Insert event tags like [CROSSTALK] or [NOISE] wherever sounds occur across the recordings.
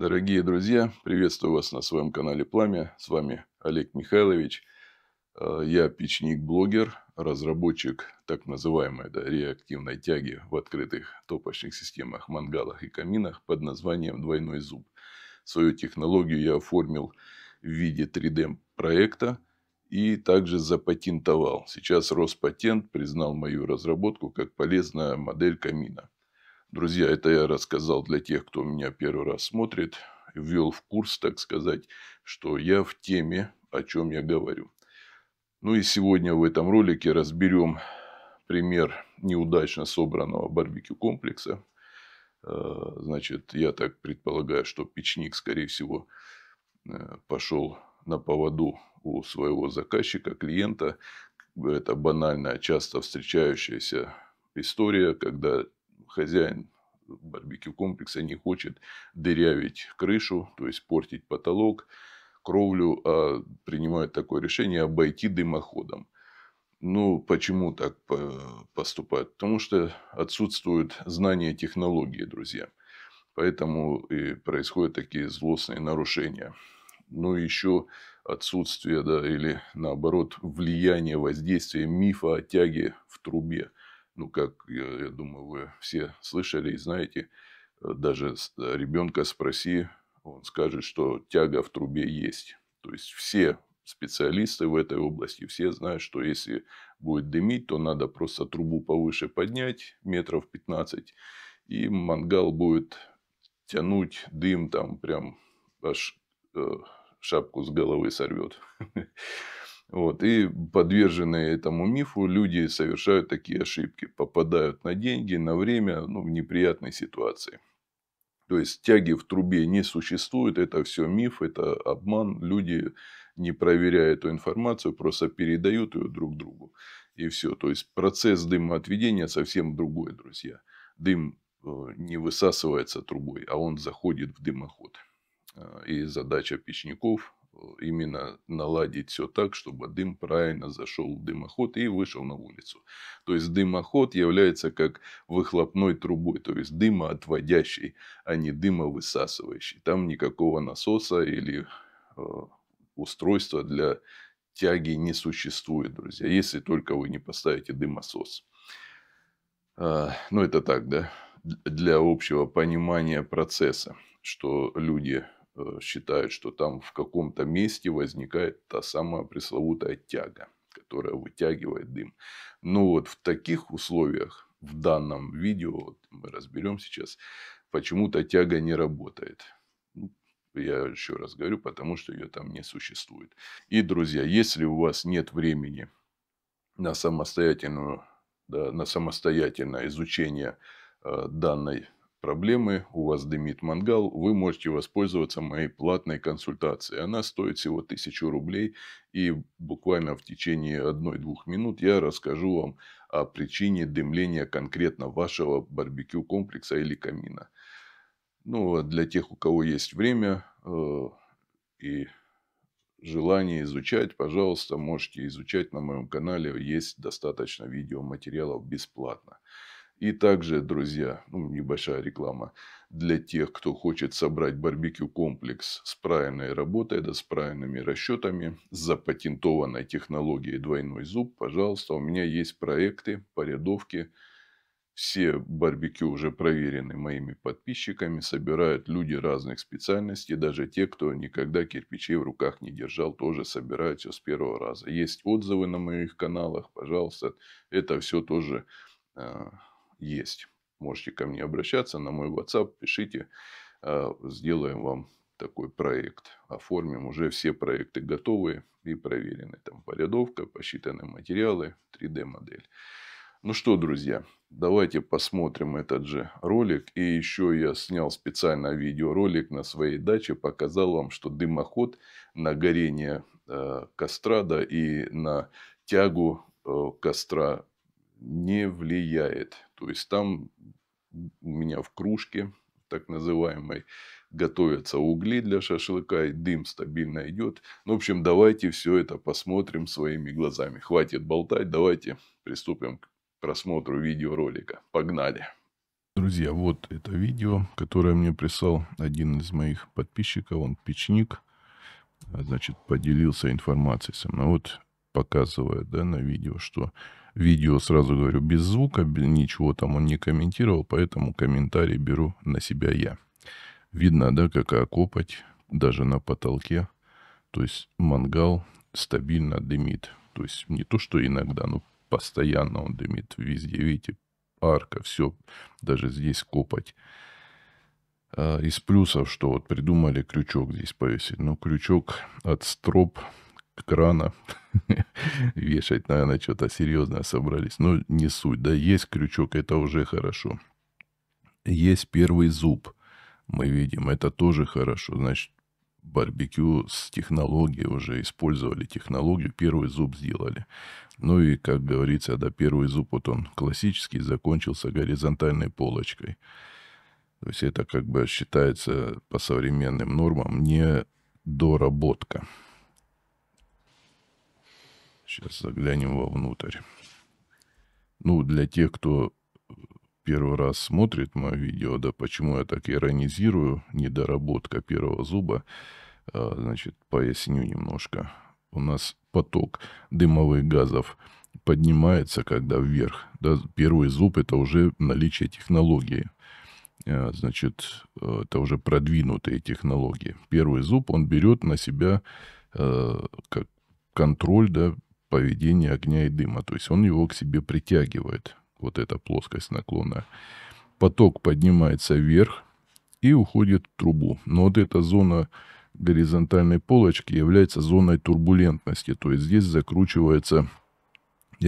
Дорогие друзья, приветствую вас на своем канале Пламя. С вами Олег Михайлович. Э, я печник-блогер, разработчик так называемой да, реактивной тяги в открытых топочных системах, мангалах и каминах под названием «Двойной зуб». Свою технологию я оформил в виде 3D-проекта и также запатентовал. Сейчас Роспатент признал мою разработку как полезная модель камина – Друзья, это я рассказал для тех, кто меня первый раз смотрит, ввел в курс, так сказать, что я в теме, о чем я говорю. Ну и сегодня в этом ролике разберем пример неудачно собранного барбекю комплекса. Э, значит, я так предполагаю, что печник, скорее всего, э, пошел на поводу у своего заказчика, клиента. Это банальная, часто встречающаяся история, когда хозяин барбекю комплекса не хочет дырявить крышу, то есть портить потолок, кровлю, а принимает такое решение обойти дымоходом. Ну, почему так поступают? Потому что отсутствуют знания технологии, друзья. Поэтому и происходят такие злостные нарушения. Ну, еще отсутствие, да, или наоборот, влияние воздействие мифа о тяге в трубе – ну, как, я, я думаю, вы все слышали и знаете, э, даже э, ребенка спроси, он скажет, что тяга в трубе есть. То есть все специалисты в этой области, все знают, что если будет дымить, то надо просто трубу повыше поднять, метров 15, и мангал будет тянуть дым там прям аж э, шапку с головы сорвет. [LAUGHS] Вот. И подверженные этому мифу люди совершают такие ошибки, попадают на деньги, на время ну, в неприятной ситуации. То есть тяги в трубе не существует, это все миф, это обман. Люди, не проверяя эту информацию, просто передают ее друг другу. И все. То есть процесс дымоотведения совсем другой, друзья. Дым э, не высасывается трубой, а он заходит в дымоход. Э, и задача печников Э, именно наладить все так, чтобы дым правильно зашел в дымоход и вышел на улицу. То есть дымоход является как выхлопной трубой, то есть дымоотводящий, а не дымовысасывающий. Там никакого насоса или э, устройства для тяги не существует, друзья, если только вы не поставите дымосос. Э, ну, это так, да, для общего понимания процесса, что люди Э, считают, что там в каком-то месте возникает та самая пресловутая тяга, которая вытягивает дым. Но ну вот в таких условиях, в данном видео, вот мы разберем сейчас, почему-то тяга не работает. Ну, я еще раз говорю, потому что ее там не существует. И, друзья, если у вас нет времени на самостоятельную, да, на самостоятельное изучение э, данной проблемы, у вас дымит мангал, вы можете воспользоваться моей платной консультацией. Она стоит всего 1000 рублей и буквально в течение 1-2 минут я расскажу вам о причине дымления конкретно вашего барбекю комплекса или камина. Ну, а для тех, у кого есть время э, и желание изучать, пожалуйста, можете изучать на моем канале. Есть достаточно видеоматериалов бесплатно. И также, друзья, ну, небольшая реклама для тех, кто хочет собрать барбекю-комплекс с правильной работой, да, с правильными расчетами, с запатентованной технологией двойной зуб, пожалуйста, у меня есть проекты по рядовке. Все барбекю уже проверены моими подписчиками, собирают люди разных специальностей, даже те, кто никогда кирпичей в руках не держал, тоже собирают все с первого раза. Есть отзывы на моих каналах, пожалуйста, это все тоже а, есть. Можете ко мне обращаться на мой WhatsApp, пишите, а, сделаем вам такой проект. Оформим уже все проекты готовые и проверены. Там порядовка, посчитаны материалы, 3D-модель. Ну что, друзья, давайте посмотрим этот же ролик. И еще я снял специально видеоролик на своей даче, показал вам, что дымоход на горение э, а, костра да, и на тягу э, костра не влияет. То есть там у меня в кружке так называемой готовятся угли для шашлыка, и дым стабильно идет. Ну, в общем, давайте все это посмотрим своими глазами. Хватит болтать, давайте приступим к просмотру видеоролика. Погнали! Друзья, вот это видео, которое мне прислал один из моих подписчиков, он печник, а, значит, поделился информацией со мной. Вот показывает, да, на видео, что видео, сразу говорю, без звука, ничего там он не комментировал, поэтому комментарий беру на себя я. Видно, да, какая копоть даже на потолке. То есть мангал стабильно дымит. То есть не то, что иногда, но постоянно он дымит. Везде, видите, арка, все, даже здесь копоть. А, из плюсов, что вот придумали крючок здесь повесить. Ну, крючок от строп крана [LAUGHS] вешать, наверное, что-то серьезное собрались. Но ну, не суть, да, есть крючок, это уже хорошо. Есть первый зуб, мы видим, это тоже хорошо. Значит, барбекю с технологией уже использовали технологию, первый зуб сделали. Ну и, как говорится, да, первый зуб, вот он классический, закончился горизонтальной полочкой. То есть это как бы считается по современным нормам не доработка. Сейчас заглянем вовнутрь. Ну, для тех, кто первый раз смотрит мое видео, да, почему я так иронизирую, недоработка первого зуба, а, значит, поясню немножко. У нас поток дымовых газов поднимается, когда вверх. Да, первый зуб – это уже наличие технологии. А, значит, а, это уже продвинутые технологии. Первый зуб, он берет на себя как контроль, да, поведение огня и дыма. То есть он его к себе притягивает, вот эта плоскость наклона. Поток поднимается вверх и уходит в трубу. Но вот эта зона горизонтальной полочки является зоной турбулентности. То есть здесь закручивается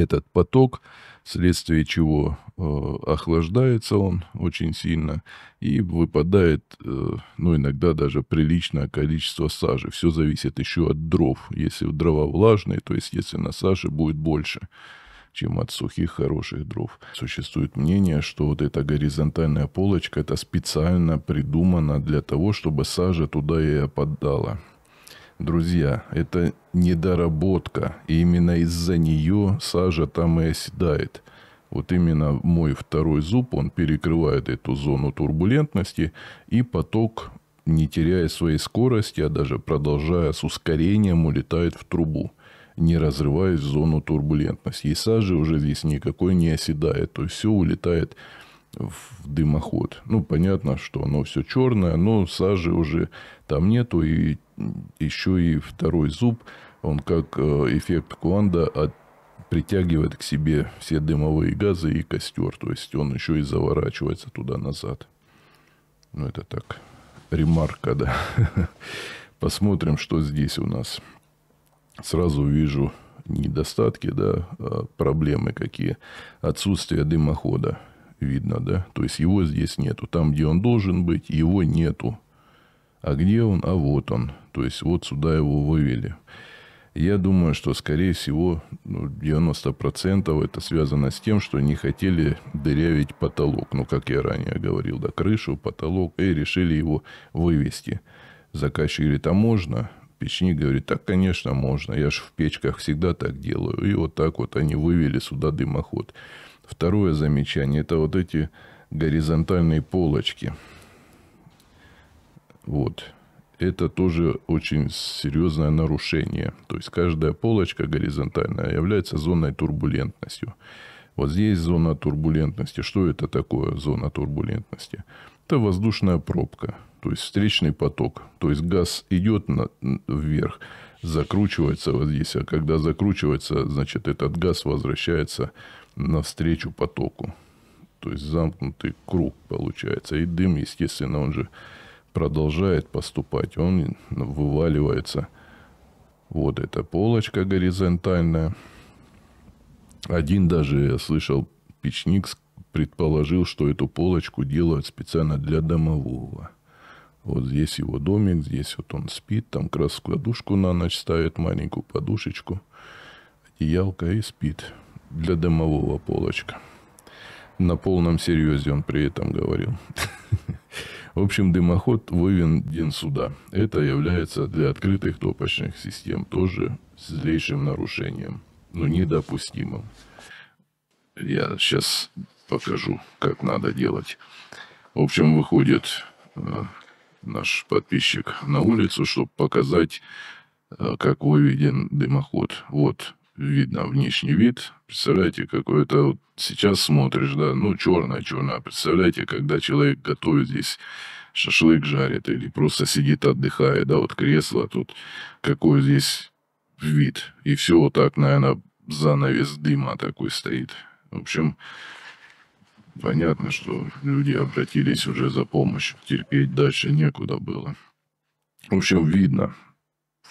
этот поток, вследствие чего э, охлаждается он очень сильно и выпадает, э, ну, иногда даже приличное количество сажи. Все зависит еще от дров. Если дрова влажные, то есть если на саже будет больше, чем от сухих хороших дров. Существует мнение, что вот эта горизонтальная полочка, это специально придумано для того, чтобы сажа туда и опадала. Друзья, это недоработка, и именно из-за нее сажа там и оседает. Вот именно мой второй зуб, он перекрывает эту зону турбулентности, и поток, не теряя своей скорости, а даже продолжая с ускорением, улетает в трубу не разрываясь в зону турбулентности. И сажи уже здесь никакой не оседает. То есть все улетает в дымоход. Ну, понятно, что оно все черное, но сажи уже там нету. И еще и второй зуб, он как э, эффект куанда от притягивает к себе все дымовые газы и костер. То есть он еще и заворачивается туда-назад. Ну, это так, ремарка, да. [LAUGHS] Посмотрим, что здесь у нас. Сразу вижу недостатки, да, а, проблемы какие. Отсутствие дымохода видно, да? То есть его здесь нету. Там, где он должен быть, его нету. А где он? А вот он. То есть вот сюда его вывели. Я думаю, что, скорее всего, 90% ну, это связано с тем, что не хотели дырявить потолок. Ну, как я ранее говорил, да, крышу, потолок, и решили его вывести. Заказчик говорит, а можно? Печник говорит, так, конечно, можно. Я же в печках всегда так делаю. И вот так вот они вывели сюда дымоход. Второе замечание – это вот эти горизонтальные полочки. Вот. Это тоже очень серьезное нарушение. То есть каждая полочка горизонтальная является зоной турбулентностью. Вот здесь зона турбулентности. Что это такое зона турбулентности? Это воздушная пробка, то есть встречный поток. То есть газ идет на, вверх, закручивается вот здесь, а когда закручивается, значит, этот газ возвращается навстречу потоку. То есть замкнутый круг получается. И дым, естественно, он же продолжает поступать. Он вываливается. Вот эта полочка горизонтальная. Один даже, я слышал, печник предположил, что эту полочку делают специально для домового. Вот здесь его домик, здесь вот он спит, там как раз на ночь ставит, маленькую подушечку, одеялка и спит для домового полочка. На полном серьезе он при этом говорил. В общем, дымоход выведен сюда. Это является для открытых топочных систем тоже злейшим нарушением, но недопустимым. Я сейчас покажу, как надо делать. В общем, выходит э, наш подписчик на улицу, чтобы показать, э, как выведен дымоход. Вот видно внешний вид. Представляете, какой это вот сейчас смотришь, да, ну, черная черная, Представляете, когда человек готовит здесь шашлык жарит или просто сидит отдыхает, да, вот кресло тут, какой здесь вид. И все вот так, наверное, занавес дыма такой стоит. В общем, понятно, что люди обратились уже за помощью. Терпеть дальше некуда было. В общем, видно,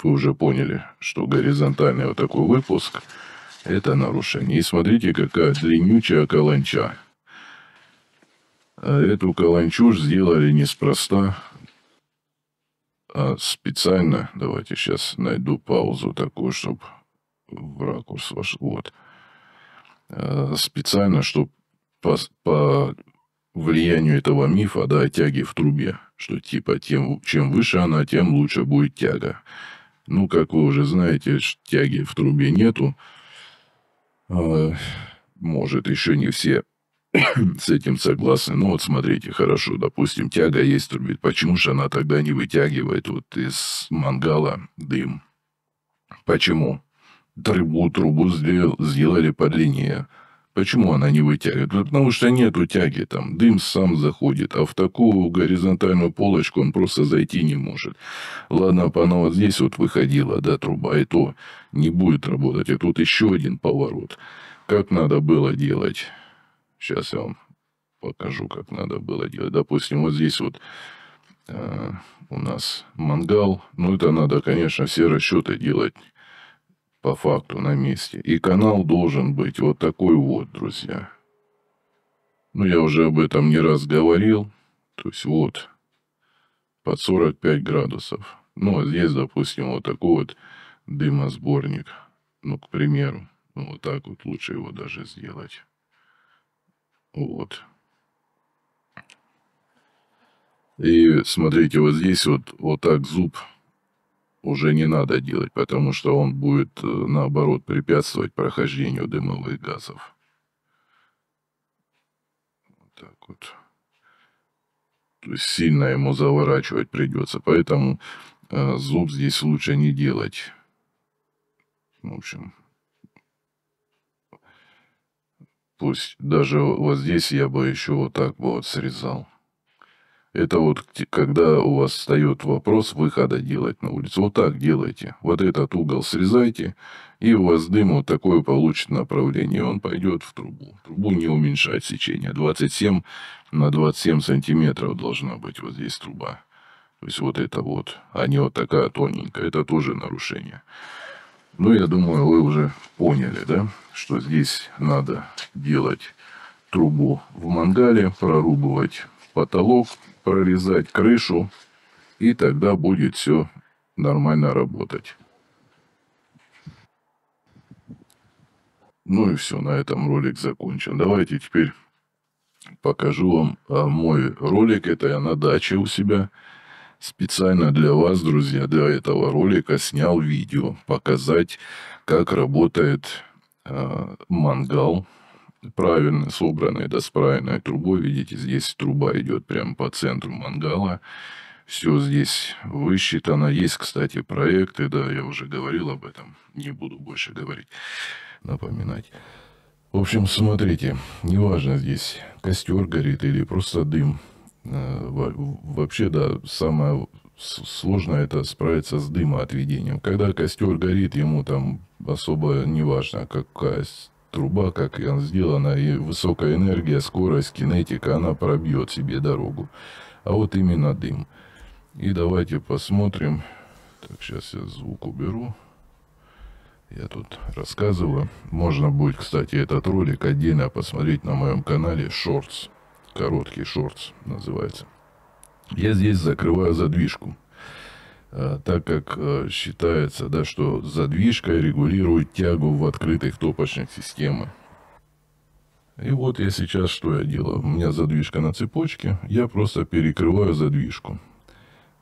вы уже поняли, что горизонтальный вот такой выпуск – это нарушение. И смотрите, какая длиннючая каланча. А эту каланчу сделали неспроста, а специально. Давайте сейчас найду паузу такую, чтобы в ракурс ваш... Вот. А специально, чтобы по, по влиянию этого мифа, да, тяги в трубе, что типа тем, чем выше она, тем лучше будет тяга. Ну, как вы уже знаете, тяги в трубе нету. А, может, еще не все [COUGHS] с этим согласны. Ну, вот смотрите, хорошо, допустим, тяга есть в трубе. Почему же она тогда не вытягивает вот из мангала дым? Почему? Трубу, трубу сделали подлиннее? длине. Почему она не вытягивает? потому что нет тяги там, дым сам заходит, а в такую горизонтальную полочку он просто зайти не может. Ладно, бы она вот здесь вот выходила, да, труба, и то не будет работать. И а тут еще один поворот. Как надо было делать? Сейчас я вам покажу, как надо было делать. Допустим, вот здесь вот э, у нас мангал. Ну, это надо, конечно, все расчеты делать по факту на месте. И канал должен быть вот такой вот, друзья. Ну, я уже об этом не раз говорил. То есть вот, под 45 градусов. Ну, а здесь, допустим, вот такой вот дымосборник. Ну, к примеру, ну, вот так вот лучше его даже сделать. Вот. И смотрите, вот здесь вот, вот так зуб уже не надо делать, потому что он будет, э, наоборот, препятствовать прохождению дымовых газов. Вот так вот. То есть сильно ему заворачивать придется, поэтому э, зуб здесь лучше не делать. В общем, пусть даже вот здесь я бы еще вот так бы вот срезал. Это вот когда у вас встает вопрос выхода делать на улицу. Вот так делайте. Вот этот угол срезайте, и у вас дым вот такое получит направление. Он пойдет в трубу. Трубу не уменьшать сечение. 27 на 27 сантиметров должна быть вот здесь труба. То есть вот это вот, а не вот такая тоненькая. Это тоже нарушение. Ну, я думаю, вы уже поняли, да, что здесь надо делать трубу в мангале, прорубывать потолок, прорезать крышу, и тогда будет все нормально работать. Ну и все, на этом ролик закончен. Давайте теперь покажу вам а, мой ролик. Это я на даче у себя. Специально для вас, друзья, для этого ролика снял видео. Показать, как работает э, мангал правильно собранная, да, с правильной трубой. Видите, здесь труба идет прямо по центру мангала. Все здесь высчитано. Есть, кстати, проекты, да, я уже говорил об этом. Не буду больше говорить, напоминать. В общем, смотрите, неважно здесь костер горит или просто дым. Э, вообще, да, самое сложное это справиться с дымоотведением. Когда костер горит, ему там особо не важно, какая Труба, как и сделана, и высокая энергия, скорость, кинетика, она пробьет себе дорогу. А вот именно дым. И давайте посмотрим. Так, сейчас я звук уберу. Я тут рассказываю. Можно будет, кстати, этот ролик отдельно посмотреть на моем канале Shorts. Короткий шортс называется. Я здесь закрываю задвижку. А, так как а, считается, да, что задвижка регулирует тягу в открытых топочных системах. И вот я сейчас что я делаю. У меня задвижка на цепочке, я просто перекрываю задвижку.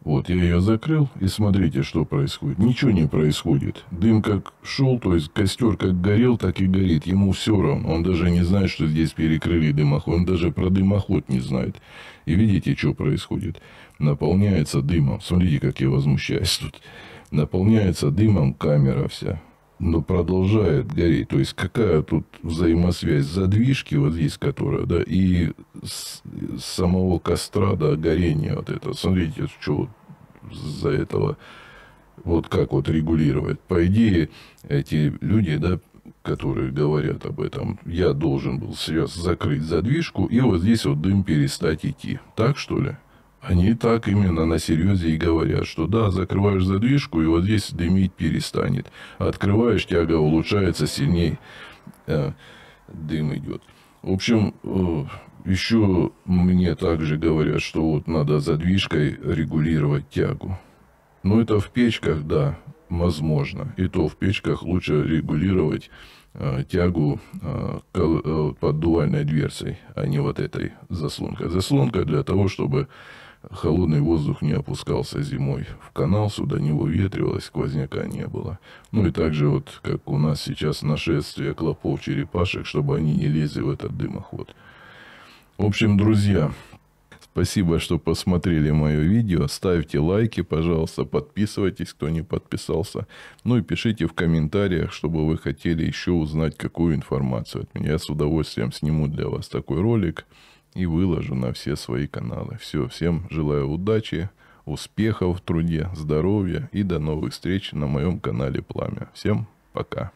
Вот, я ее закрыл, и смотрите, что происходит. Ничего не происходит. Дым как шел, то есть костер как горел, так и горит. Ему все равно. Он даже не знает, что здесь перекрыли дымоход. Он даже про дымоход не знает. И видите, что происходит наполняется дымом. Смотрите, как я возмущаюсь тут. Наполняется дымом камера вся, но продолжает гореть. То есть какая тут взаимосвязь задвижки, вот здесь которая, да, и с, самого костра, да, горения вот это. Смотрите, что вот за этого, вот как вот регулировать. По идее, эти люди, да, которые говорят об этом, я должен был сейчас закрыть задвижку и вот здесь вот дым перестать идти. Так что ли? Они так именно на серьезе и говорят, что да, закрываешь задвижку, и вот здесь дымить перестанет. Открываешь, тяга улучшается сильнее, э, дым идет. В общем, э, еще мне также говорят, что вот надо задвижкой регулировать тягу. Но это в печках, да, возможно. И то в печках лучше регулировать э, тягу э, э под дувальной дверцей, а не вот этой заслонкой. Заслонка для того, чтобы Холодный воздух не опускался зимой. В канал сюда не выветривалось, сквозняка не было. Ну и также вот, как у нас сейчас нашествие клопов-черепашек, чтобы они не лезли в этот дымоход. В общем, друзья, спасибо, что посмотрели мое видео. Ставьте лайки, пожалуйста, подписывайтесь, кто не подписался. Ну и пишите в комментариях, чтобы вы хотели еще узнать какую информацию от меня. Я с удовольствием сниму для вас такой ролик и выложу на все свои каналы. Все, всем желаю удачи, успехов в труде, здоровья и до новых встреч на моем канале Пламя. Всем пока.